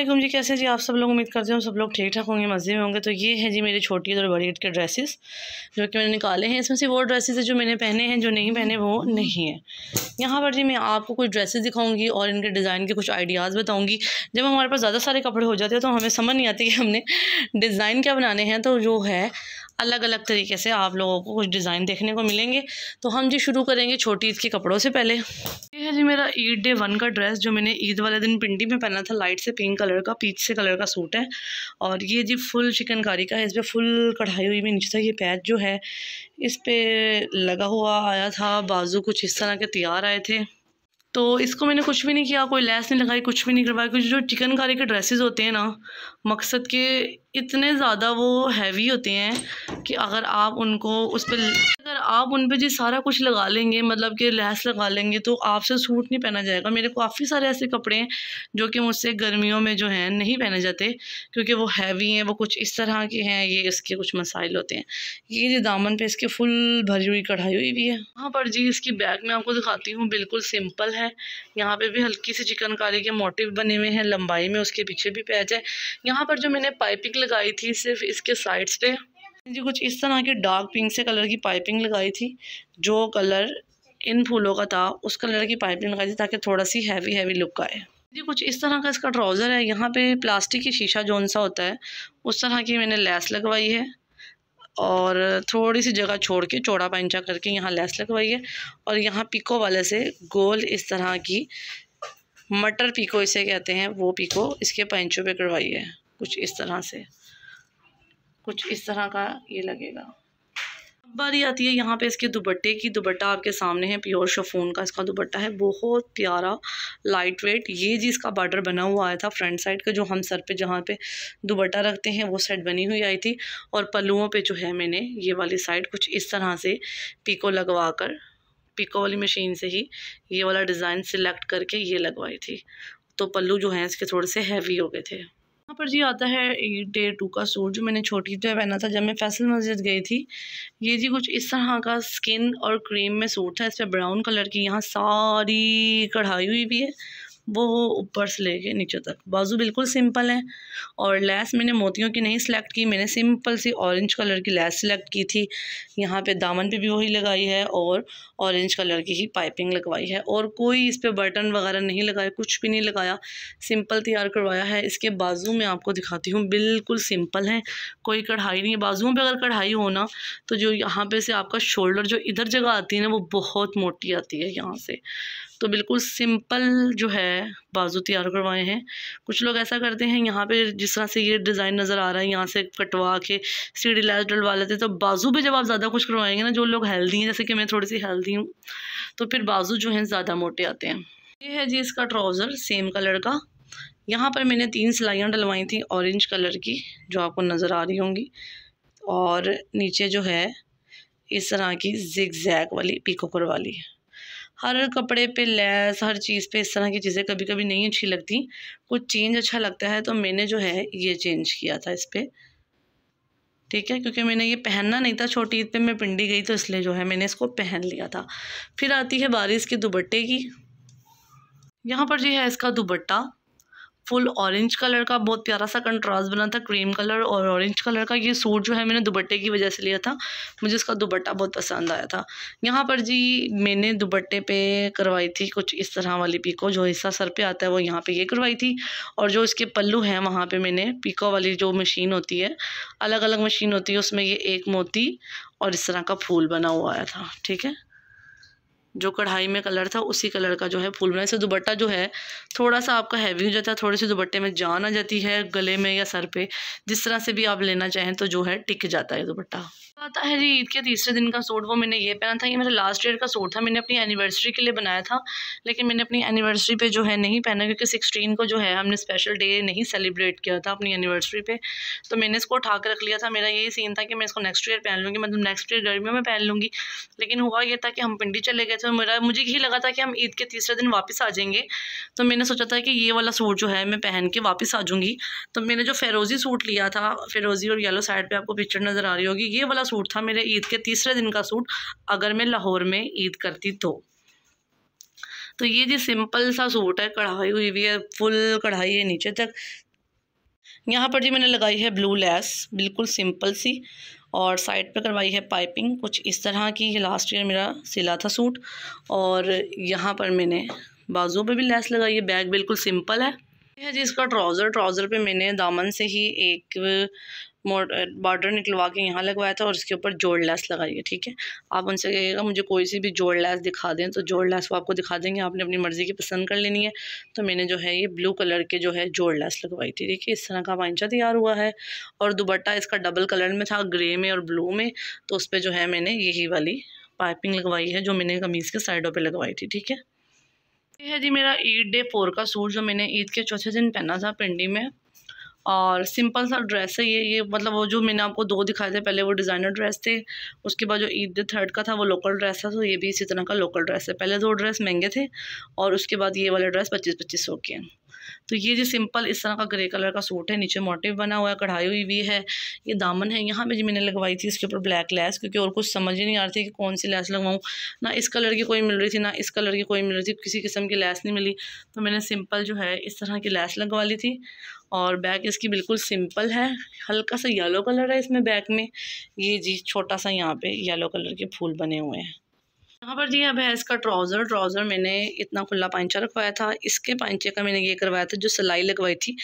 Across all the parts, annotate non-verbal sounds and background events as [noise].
असलम जी कैसे जी आप सब लोग उम्मीद करते हैं सब लोग ठीक ठाक होंगे मज़े में होंगे तो ये है जी मेरे छोटी और बड़ी के ड्रेसेस जो कि मैंने निकाले हैं इसमें से वो ड्रेसेस है जो मैंने पहने हैं जो नहीं पहने वो नहीं है यहाँ पर जी मैं आपको कुछ ड्रेसेस दिखाऊंगी और इनके डिज़ाइन के कुछ आइडियाज़ बताऊँगी जब हमारे पास ज़्यादा सारे कपड़े हो जाते हैं तो हमें समझ नहीं आती कि हमने डिज़ाइन क्या बनाने हैं तो जो है अलग अलग तरीके से आप लोगों को कुछ डिज़ाइन देखने को मिलेंगे तो हम जी शुरू करेंगे छोटी ईद के कपड़ों से पहले ये है जी मेरा ईद डे वन का ड्रेस जो मैंने ईद वाले दिन पिंडी में पहना था लाइट से पिंक कलर का पीच से कलर का सूट है और ये जी फुल चिकनकारी का है इस पर फुल कढ़ाई हुई भी नीचे था ये पैच जो है इस पर लगा हुआ आया था बाजू कुछ इस तरह के तैयार आए थे तो इसको मैंने कुछ भी नहीं किया कोई लैस नहीं लगाई कुछ भी नहीं करवाया कुछ जो चिकनकारी के ड्रेसेस होते हैं ना मकसद के इतने ज़्यादा वो हैवी होते हैं कि अगर आप उनको उस पर अगर आप उन पर जी सारा कुछ लगा लेंगे मतलब कि लहस लगा लेंगे तो आपसे सूट नहीं पहना जाएगा मेरे काफ़ी सारे ऐसे कपड़े हैं जो कि मुझसे गर्मियों में जो हैं नहीं पहने जाते क्योंकि वो हैवी हैं वो कुछ इस तरह के हैं ये इसके कुछ मसाइल होते हैं ये जी दामन पर इसके फुल भरी हुई कढ़ाई हुई भी है वहाँ पर जी इसकी बैग में आपको दिखाती हूँ बिल्कुल सिंपल है यहाँ पर भी हल्की सी चिकनकारी के मोटिव बने हुए हैं लंबाई में उसके पीछे भी पैच है यहाँ पर जो मैंने पाइपिंग लगाई थी सिर्फ इसके साइड्स पे जी कुछ इस तरह के डार्क पिंक से कलर की पाइपिंग लगाई थी जो कलर इन फूलों का था उस कलर की पाइपिंग लगाई थी ताकि थोड़ा सी हैवी हैवी लुक आए जी कुछ इस तरह का इसका ट्राउज़र है यहाँ पे प्लास्टिक की शीशा जोन सा होता है उस तरह की मैंने लेस लगवाई है और थोड़ी सी जगह छोड़ के चौड़ा पैंचा करके यहाँ लेस लगवाई है और यहाँ पिको वाले से गोल इस तरह की मटर पिको इसे कहते हैं वो पिको इसके पंचों पे करवाई है कुछ इस तरह से कुछ इस तरह का ये लगेगा बारी आती है यहाँ पे इसके दुबट्टे की दुबट्टा आपके सामने है प्योर शफून का इसका दुबट्टा है बहुत प्यारा लाइट वेट ये जी इसका बॉर्डर बना हुआ आया था फ्रंट साइड का जो हम सर पे जहाँ पे दुबट्टा रखते हैं वो साइड बनी हुई आई थी और पल्लुओं पे जो है मैंने ये वाली साइड कुछ इस तरह से पीको लगवा कर पीको वाली मशीन से ही ये वाला डिज़ाइन सिलेक्ट करके ये लगवाई थी तो पल्लू जो हैं इसके थोड़े से हैवी हो गए थे यहाँ पर जी आता है डे टू का सूट जो मैंने छोटी जो पहना था जब मैं फैसल मस्जिद गई थी ये जी कुछ इस तरह का स्किन और क्रीम में सूट था इस पर ब्राउन कलर की यहाँ सारी कढ़ाई हुई भी है वो हो ऊपर से लेके नीचे तक बाजू बिल्कुल सिंपल है और लैस मैंने मोतियों की नहीं सिलेक्ट की मैंने सिंपल सी ऑरेंज कलर की लैस सिलेक्ट की थी यहाँ पे दामन पे भी वही लगाई है और ऑरेंज कलर की ही पाइपिंग लगवाई है और कोई इस पर बटन वगैरह नहीं लगाया कुछ भी नहीं लगाया सिंपल तैयार करवाया है इसके बाजू में आपको दिखाती हूँ बिल्कुल सिंपल है कोई कढ़ाई नहीं है बाजुओं पर अगर कढ़ाई हो ना तो जो यहाँ पर से आपका शोल्डर जो इधर जगह आती है ना वो बहुत मोटी आती है यहाँ से तो बिल्कुल सिंपल जो है बाजू तैयार करवाए हैं कुछ लोग ऐसा करते हैं यहाँ पे जिस तरह से ये डिज़ाइन नज़र आ रहा है यहाँ से कटवा के सीढ़ी लैस डलवा लेते हैं तो बाजू पे जब आप ज़्यादा कुछ करवाएंगे ना जो लोग हेल्दी हैं जैसे कि मैं थोड़ी सी हेल्दी हूँ तो फिर बाजू जो हैं ज़्यादा मोटे आते हैं ये है जी इसका ट्राउज़र सेम कलर का यहाँ पर मैंने तीन सिलाइयाँ डलवाई थी ऑरेंज कलर की जो आपको नज़र आ रही होंगी और नीचे जो है इस तरह की जिग जैग वाली पीको वाली है हर कपड़े पे लैस हर चीज़ पे इस तरह की चीज़ें कभी कभी नहीं अच्छी लगती कुछ चेंज अच्छा लगता है तो मैंने जो है ये चेंज किया था इस पर ठीक है क्योंकि मैंने ये पहनना नहीं था छोटी ईद पर मैं पिंडी गई तो इसलिए जो है मैंने इसको पहन लिया था फिर आती है बारिश के दुबट्टे की यहाँ पर जो है इसका दुबट्टा फुल ऑरेंज कलर का बहुत प्यारा सा कंट्रास्ट बना था क्रीम कलर और ऑरेंज कलर का ये सूट जो है मैंने दुपट्टे की वजह से लिया था मुझे इसका दुपट्टा बहुत पसंद आया था यहाँ पर जी मैंने दुपट्टे पे करवाई थी कुछ इस तरह वाली पीको जो हिस्सा सर पे आता है वो यहाँ पे ये करवाई थी और जो इसके पल्लू हैं वहाँ पर मैंने पीको वाली जो मशीन होती है अलग अलग मशीन होती है उसमें ये एक मोती और इस तरह का फूल बना हुआ आया था ठीक है जो कढ़ाई में कलर था उसी कलर का जो है फूल बना से दुबट्टा जो है थोड़ा सा आपका हैवी हो जाता है थोड़े से दुबट्टे में जान आ जाती है गले में या सर पे जिस तरह से भी आप लेना चाहें तो जो है टिक जाता है दुपट्टा आता है जी ईद के तीसरे दिन का सूट वो मैंने ये पहना था ये मेरा लास्ट ईयर का सूट था मैंने अपनी एनिवर्सरी के लिए बनाया था लेकिन मैंने अपनी एनिवर्सरी पे जो है नहीं पहना क्योंकि सिक्सटीन को जो है हमने स्पेशल डे नहीं सेलिब्रेट किया था अपनी एनिवर्सरी पे तो मैंने इसको उठा कर रख लिया था मेरा यही सीन था कि मैं इसको नेक्स्ट ईयर पहन लूँगी मतलब नेक्स्ट ईयर गर्मियों में पहन लूँगी लेकिन हुआ यह था कि हम पिंडी चले गए तो मेरा मुझे यही लगा था कि हम ईद के तीसरे दिन वापस आ जाएंगे तो मैंने सोचा था कि ये वाला सूट जो है मैं पहन के वापस आ जाऊँगी तो मैंने जो फेरोज़ी सूट लिया था फेरोज़ी और येलो साइड पर आपको पिक्चर नज़र आ रही होगी ये वाला सूट था मेरे ईद के तीसरे दिन का सूट अगर मैं लाहौर में ईद करती तो तो ये जी सिंपल सा सूट है कढ़ाई हुई हुई है फुल कढ़ाई है नीचे तक यहाँ पर जी मैंने लगाई है ब्लू लेस बिल्कुल सिंपल सी और साइड पे करवाई है पाइपिंग कुछ इस तरह की ये लास्ट ईयर मेरा सिला था सूट और यहाँ पर मैंने बाजू पे भी लेस लगाई है बैग बिल्कुल सिंपल है यह जी इसका ट्राउज़र ट्राउज़र पे मैंने दामन से ही एक बॉर्डर निकलवा के यहाँ लगवाया था और इसके ऊपर जोड़ लैस लगाई है ठीक है आप उनसे कहिएगा मुझे कोई सी भी जोड़ लैस दिखा दें तो जोड़ लैस वो आपको दिखा देंगे आपने अपनी मर्ज़ी की पसंद कर लेनी है तो मैंने जो है ये ब्लू कलर के जो है जोड़ लैस लगवाई थी देखिए इस तरह का पाइंचा तैयार हुआ है और दुबट्टा इसका डबल कलर में था ग्रे में और ब्लू में तो उस पर जो है मैंने यही वाली पाइपिंग लगवाई है जो मैंने कमीज़ के साइडों पर लगवाई थी ठीक है ये है जी मेरा ईद डे फोर का सूट जो मैंने ईद के चौथे दिन पहना था पिंडी में और सिंपल सा ड्रेस है ये ये मतलब वो जो मैंने आपको दो दिखाए थे पहले वो डिज़ाइनर ड्रेस थे उसके बाद जो ईद थर्ड का था वो लोकल ड्रेस था तो ये भी इसी तरह का लोकल ड्रेस है पहले दो ड्रेस महंगे थे और उसके बाद ये वाला ड्रेस पच्चीस पच्चीस सौ के हैं तो ये जी सिंपल इस तरह का ग्रे कलर का सूट है नीचे मोटिव बना हुआ है कढ़ाई हुई हुई है ये दामन है यहाँ पे जो मैंने लगवाई थी इसके ऊपर ब्लैक लैस क्योंकि और कुछ समझ ही नहीं आ रही थी कि कौन सी लैस लगवाऊँ ना इस कलर की कोई मिल रही थी ना इस कलर की कोई मिल रही थी किसी किस्म की लैस नहीं मिली तो मैंने सिंपल जो है इस तरह की लैस लगवा ली थी और बैक इसकी बिल्कुल सिंपल है हल्का सा येलो कलर है इसमें बैक में ये जी छोटा सा यहाँ पे येलो कलर के फूल बने हुए हैं यहाँ पर जी है भैंस का ट्राउज़र ट्राउज़र मैंने इतना खुला पैंचा रखवाया था इसके पैंचे का मैंने ये करवाया था जो सिलाई लगवाई थी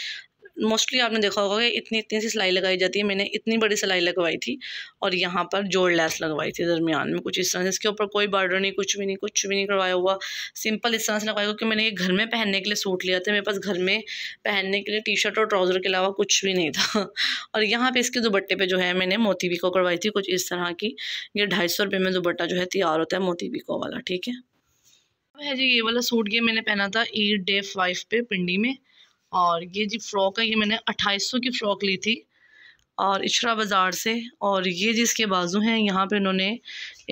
मोस्टली आपने देखा होगा कि इतनी इतनी सी सिलाई लगाई जाती है मैंने इतनी बड़ी सिलाई लगवाई थी और यहाँ पर जोड़ लैस लगवाई थी दरमियान में कुछ इस तरह से इसके ऊपर कोई बॉर्डर नहीं कुछ भी नहीं कुछ भी नहीं करवाया हुआ सिंपल इस तरह से लगवाया क्योंकि मैंने ये घर में पहनने के लिए सूट लिया था मेरे पास घर में पहनने के लिए टी शर्ट और ट्राउज़र के अलावा कुछ भी नहीं था [laughs] और यहाँ पर इसके दुपट्टे पर जो है मैंने मोती बिको करवाई थी कुछ इस तरह की ये ढाई सौ रुपये में दुपट्टा जो है तैयार होता है मोती बिको वाला ठीक है है जी ये वाला सूट ये मैंने पहना था ईद डे फाइव पे पिंडी में और ये जी फ़्रॉक है ये मैंने अट्ठाईस सौ की फ़्रॉक ली थी और इशरा बाज़ार से और ये जिसके बाजू हैं यहाँ पे इन्होंने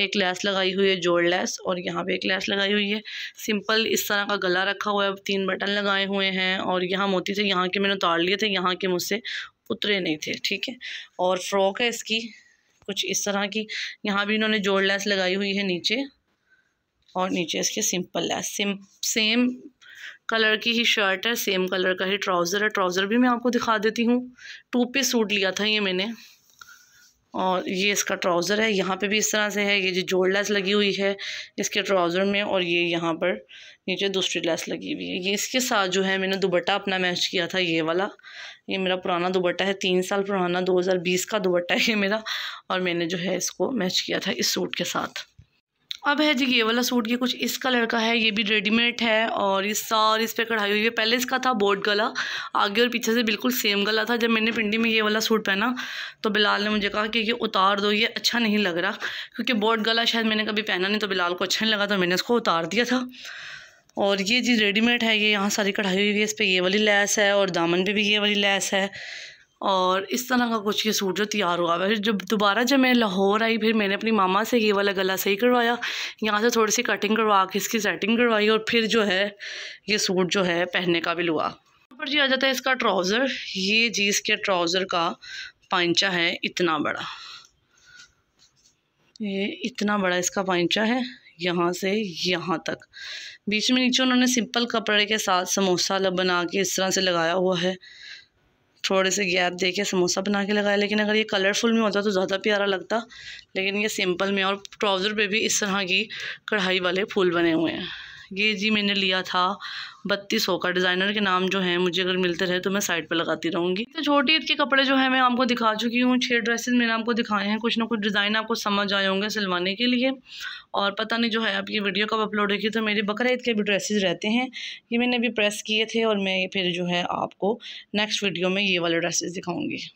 एक लैस लगाई हुई है जोड़ लैस और यहाँ पे एक लैस लगाई हुई है सिंपल इस तरह का गला रखा हुआ है तीन बटन लगाए हुए हैं और यहाँ मोती थे यहाँ के मैंने उतार लिए थे यहाँ के मुझसे उतरे नहीं थे ठीक है और फ्रॉक है इसकी कुछ इस तरह की यहाँ भी इन्होंने जोड़ लैस लगाई हुई है नीचे और नीचे इसके सिंपल लैस सिम सेम कलर की ही शर्ट है सेम कलर का ही ट्राउज़र है ट्राउज़र भी मैं आपको दिखा देती हूँ टू पीस सूट लिया था ये मैंने और ये इसका ट्राउज़र है यहाँ पे भी इस तरह से है ये जो जोड़ लेस लगी हुई है इसके ट्राउज़र में और ये यहाँ पर नीचे दूसरी लेस लगी हुई है ये इसके साथ जो है मैंने दुबट्टा अपना मैच किया था ये वाला ये मेरा पुराना दुबट्टा है तीन साल पुराना 2020 का दुबट्टा है ये मेरा और मैंने जो है इसको मैच किया था इस सूट के साथ अब है जी ये वाला सूट ये कुछ इस कलर का है ये भी रेडीमेड है और ये सारी इस पर कढ़ाई हुई है पहले इसका था बोर्ड गला आगे और पीछे से बिल्कुल सेम गला था जब मैंने पिंडी में ये वाला सूट पहना तो बिलाल ने मुझे कहा कि ये उतार दो ये अच्छा नहीं लग रहा क्योंकि बोर्ड गला शायद मैंने कभी पहना नहीं तो बिलाल को अच्छा नहीं लगा तो मैंने उसको उतार दिया था और ये जी रेडीमेड है ये यहाँ सारी कढ़ाई हुई है इस पर ये वाली लैस है और दामन पर भी ये वाली लैस है और इस तरह का कुछ ये सूट जो तैयार हुआ फिर जब दोबारा जब मैं लाहौर आई फिर मैंने अपनी मामा से ये वाला गला सही करवाया यहाँ से थोड़ी सी कटिंग करवा के इसकी सेटिंग करवाई और फिर जो है ये सूट जो है पहनने का भी लुआ पर जी आ जाता है इसका ट्राउज़र ये जी इसके ट्राउज़र का पाइंचा है इतना बड़ा ये इतना बड़ा इसका पाइंचा है यहाँ से यहाँ तक बीच में नीचे उन्होंने सिंपल कपड़े के साथ समोसा बना के इस तरह से लगाया हुआ है थोड़े से गैप दे के समोसा बना के लगाया लेकिन अगर ये कलरफुल में होता तो ज़्यादा प्यारा लगता लेकिन ये सिंपल में और ट्राउज़र पे भी इस तरह की कढ़ाई वाले फूल बने हुए हैं ये जी मैंने लिया था बत्तीस सौ का डिज़ाइनर के नाम जो है मुझे अगर मिलते रहे तो मैं साइड पर लगाती रहूँगी तो छोटी ईद के कपड़े जो है मैं आपको दिखा चुकी हूँ छः ड्रेसेस मैंने आपको दिखाए हैं कुछ ना कुछ डिज़ाइन आपको समझ आए होंगे सिलवाने के लिए और पता नहीं जो है आपकी वीडियो कब अपलोड होगी तो मेरे बकर ईद के भी ड्रेसेस रहते हैं ये मैंने अभी प्रेस किए थे और मैं फिर जो है आपको नेक्स्ट वीडियो में ये वाले ड्रेसेस दिखाऊँगी